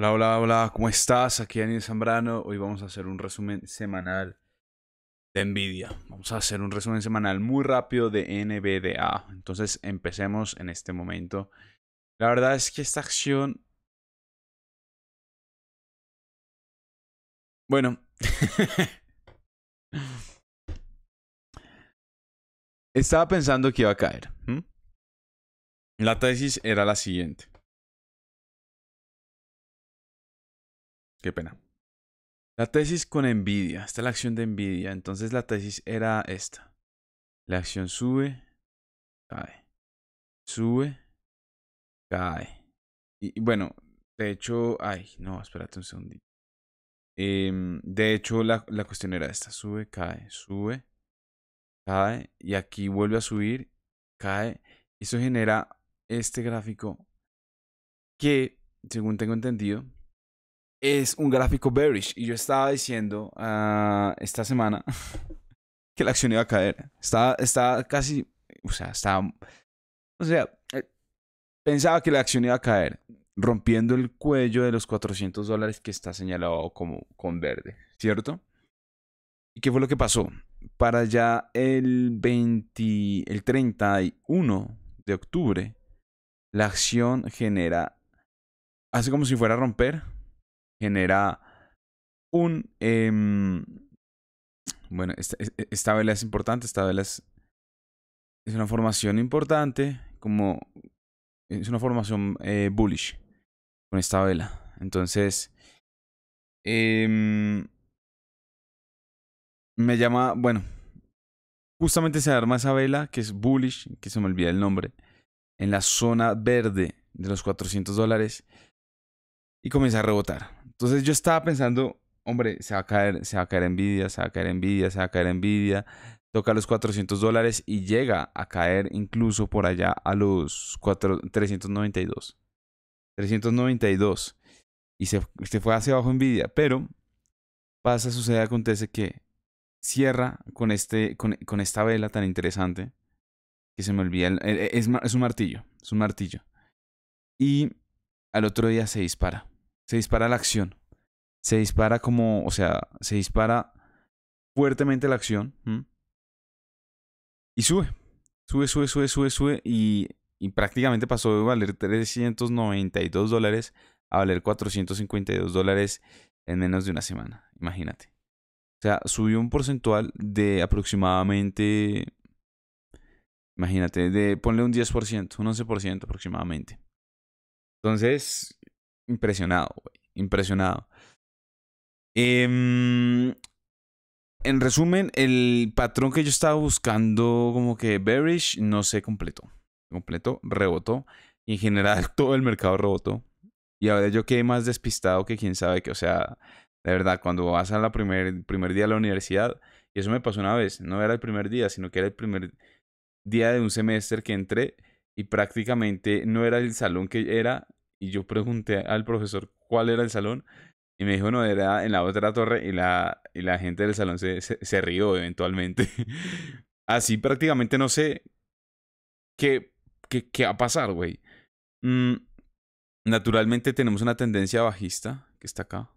Hola, hola, hola, ¿cómo estás? Aquí Daniel Zambrano. Hoy vamos a hacer un resumen semanal de Nvidia. Vamos a hacer un resumen semanal muy rápido de NVDA. Entonces empecemos en este momento. La verdad es que esta acción... Bueno. Estaba pensando que iba a caer. La tesis era la siguiente. Qué pena. La tesis con envidia. Esta es la acción de envidia. Entonces la tesis era esta. La acción sube, cae. Sube, cae. Y, bueno, de hecho, ay, no, espérate un segundito. Em, de hecho, la, la cuestión era esta. Sube, cae, sube, cae. Y aquí vuelve a subir, cae. Eso genera este gráfico que, según tengo entendido, es un gráfico bearish. Y yo estaba diciendo ah, esta semana que la acción iba a caer. Estaba, casi, o sea, estaba, o sea, eh, pensaba que la acción iba a caer rompiendo el cuello de los 400 dólares que está señalado como con verde, ¿cierto? ¿Y qué fue lo que pasó? Para ya el, 20, el 31 de octubre, la acción genera, hace como si fuera a romper, genera un... Em, bueno, e, esta, vela es importante, esta vela es, es una formación importante, como es una formación eh, bullish con esta vela. Entonces, em, me llama, bueno, justamente se arma esa vela que es bullish, que se me olvida el nombre, en la zona verde de los 400 dólares y comienza a rebotar. Entonces yo estaba pensando, hombre, se va a caer, se va a caer envidia, se va a caer envidia, se va a caer envidia. Toca los 400 dólares y llega a caer incluso por allá a los 392. 392. Y se, se fue hacia abajo envidia. Pero pasa, sucede, acontece que cierra con, este, con, esta vela tan interesante que se me olvida. E, e, es un martillo. Es un martillo. Y al otro día se dispara. Se dispara la acción. Se dispara como, o sea, se dispara fuertemente la acción. Y sube. Sube, sube, sube, sube, sube. Y, y prácticamente pasó de valer 392 dólares a valer 452 dólares en menos de una semana. Imagínate. O sea, subió un porcentual de aproximadamente. Imagínate, de ponle un 10%, un 11% aproximadamente. Entonces, impresionado, güey. Impresionado. Em, en resumen, el patrón que yo estaba buscando, como que bearish, no se completó. Completó, rebotó. Y en general, todo el mercado rebotó. Y ahora yo quedé más despistado que quién sabe que, o sea, de verdad, cuando vas al primer, primer día de la universidad, y eso me pasó una vez, no era el primer día, sino que era el primer día de un semestre que entré y prácticamente no era el salón que era, y yo pregunté al profesor cuál era el salón. Y me dijo, no, era en la otra torre. Y la, y la gente del salón se, se, rió eventualmente. Así prácticamente no sé qué, qué, qué va a pasar, güey. Mm, naturalmente tenemos una tendencia bajista, que está acá.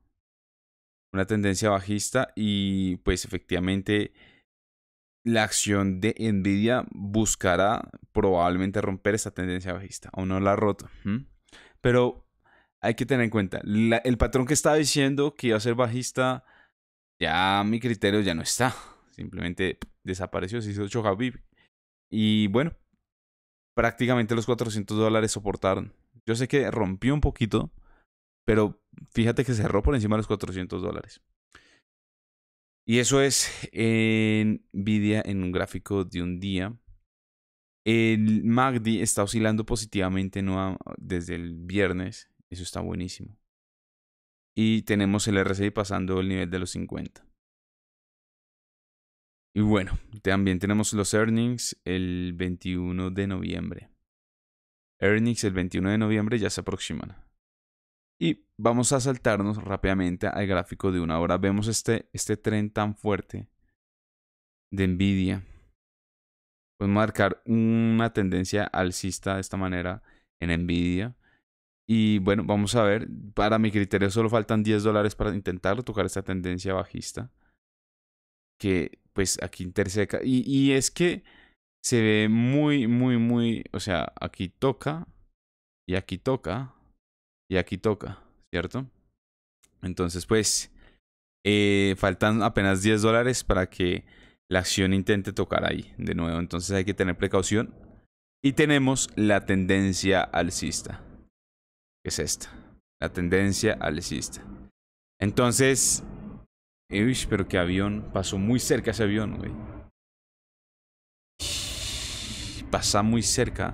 Una tendencia bajista y pues efectivamente la acción de Nvidia buscará probablemente romper esa tendencia bajista. Aún no la ha roto. Pero hay que tener en cuenta, el patrón que estaba diciendo que iba a ser bajista, ya mi criterio ya no está. Simplemente desapareció, se hizo Chojabib. Y bueno, prácticamente los 400 dólares soportaron. Yo sé que rompió un poquito, pero fíjate que cerró por encima de los 400 dólares. Y eso es en Nvidia en un gráfico de un día. El Magdi está oscilando positivamente desde el viernes. Eso está buenísimo. Y tenemos el RSI pasando el nivel de los 50. Y bueno, también tenemos los earnings el 21 de noviembre. Earnings el 21 de noviembre ya se aproximan. Y vamos a saltarnos rápidamente al gráfico de una hora. Vemos este, este tren tan fuerte de Nvidia pues marcar una tendencia alcista de esta manera en Nvidia. Y bueno, vamos a ver. Para mi criterio solo faltan 10 dólares para intentar tocar esta tendencia bajista. Que pues aquí interseca. Y, y es que se ve muy, muy, muy... O sea, aquí toca. Y aquí toca. Y aquí toca. ¿Cierto? Entonces pues... Eh, faltan apenas 10 dólares para que la acción intente tocar ahí de nuevo. Entonces hay que tener precaución. Y tenemos la tendencia alcista. Que es esta. La tendencia alcista. Entonces... Uy, pero qué avión. Pasó muy cerca ese avión, güey. Pasa muy cerca.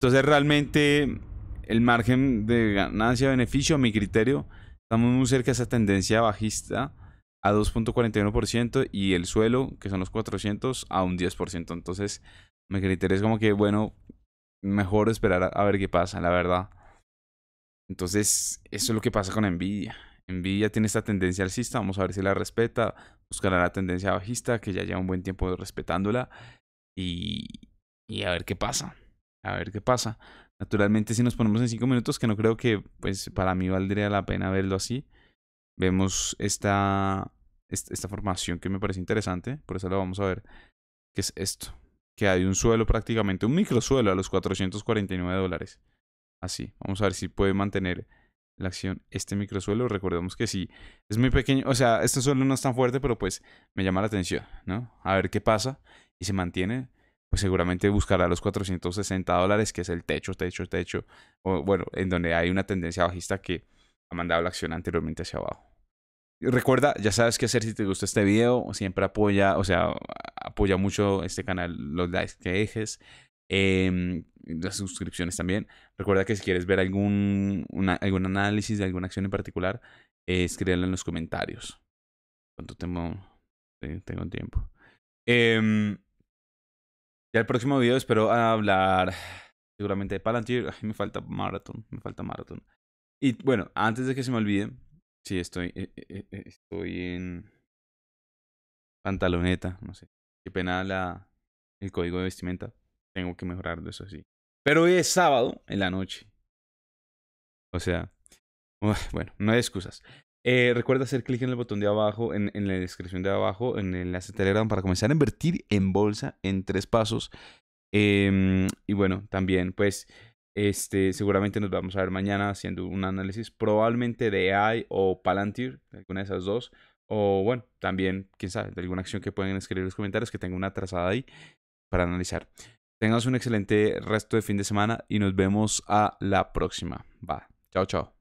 Entonces realmente el margen de ganancia-beneficio, a mi criterio, estamos muy cerca de esa tendencia bajista a 2.41% y el suelo, que son los 400, a un 10%. Entonces, me criterio es como que, bueno, mejor esperar a, ver qué pasa, la verdad. Entonces, eso es lo que pasa con Nvidia. Nvidia tiene esta tendencia alcista, vamos a ver si la respeta, buscará la tendencia bajista, que ya lleva un buen tiempo respetándola, y, y a ver qué pasa. A ver qué pasa. Naturalmente, si nos ponemos en 5 minutos, que no creo que, pues, para mí valdría la pena verlo así vemos esta, formación que me parece interesante, por eso lo vamos a ver, que es esto, que hay un suelo prácticamente, un microsuelo a los 449 dólares. Así, vamos a ver si puede mantener la acción este microsuelo. Recordemos que sí, es muy pequeño, o sea, este suelo no es tan fuerte, pero pues me llama la atención, ¿no? A ver qué pasa y se mantiene pues seguramente buscará los 460 dólares, que es el techo, techo, techo, o bueno, en donde hay una tendencia bajista que ha mandado la acción anteriormente hacia abajo. Recuerda, ya sabes qué hacer si te gusta este video. Siempre apoya, o sea, apoya mucho este canal, los likes que dejes, em, las suscripciones también. Recuerda que si quieres ver algún, algún análisis de alguna acción en particular, escríbelo en los comentarios. ¿Cuánto tengo, tengo tiempo? Em, ya el próximo video espero hablar seguramente de Palantir. me falta Marathon, me falta Marathon. Y bueno, antes de que se me olvide, Sí, estoy, eh, eh, eh, estoy en pantaloneta, no sé. Qué pena la, el código de vestimenta. Tengo que mejorarlo, eso sí. Pero hoy es sábado en la noche. O sea, bueno, no hay excusas. recuerda hacer clic en el botón de abajo, en, en, la descripción de abajo, en el enlace Telegram para comenzar a invertir en bolsa en tres pasos. Em, y bueno, también pues este, seguramente nos vamos a ver mañana haciendo un análisis probablemente de AI o Palantir, alguna de esas dos. O bueno, también, quién sabe, de alguna acción que pueden escribir en los comentarios que tengo una trazada ahí para analizar. Tengamos un excelente resto de fin de semana y nos vemos a la próxima. Bye. Chao, chao.